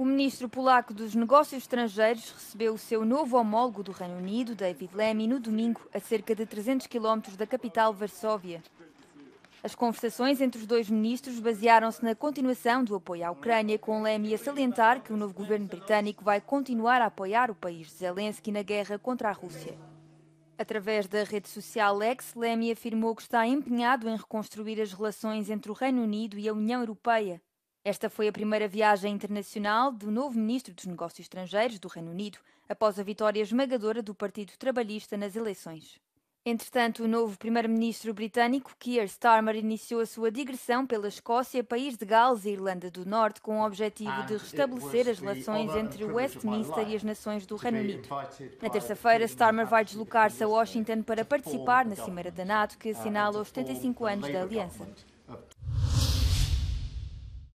O ministro polaco dos Negócios Estrangeiros recebeu o seu novo homólogo do Reino Unido, David Lemmy, no domingo, a cerca de 300 quilómetros da capital, Varsóvia. As conversações entre os dois ministros basearam-se na continuação do apoio à Ucrânia, com Lemmy a salientar que o novo governo britânico vai continuar a apoiar o país de Zelensky na guerra contra a Rússia. Através da rede social X, Lemmy afirmou que está empenhado em reconstruir as relações entre o Reino Unido e a União Europeia, esta foi a primeira viagem internacional do novo ministro dos Negócios Estrangeiros do Reino Unido, após a vitória esmagadora do Partido Trabalhista nas eleições. Entretanto, o novo primeiro-ministro britânico, Keir Starmer, iniciou a sua digressão pela Escócia, País de Gales e Irlanda do Norte, com o objetivo de restabelecer as relações entre Westminster e as nações do Reino Unido. Na terça-feira, Starmer vai deslocar-se a Washington para participar na Cimeira da NATO, que uh, assinala os 75 anos da aliança.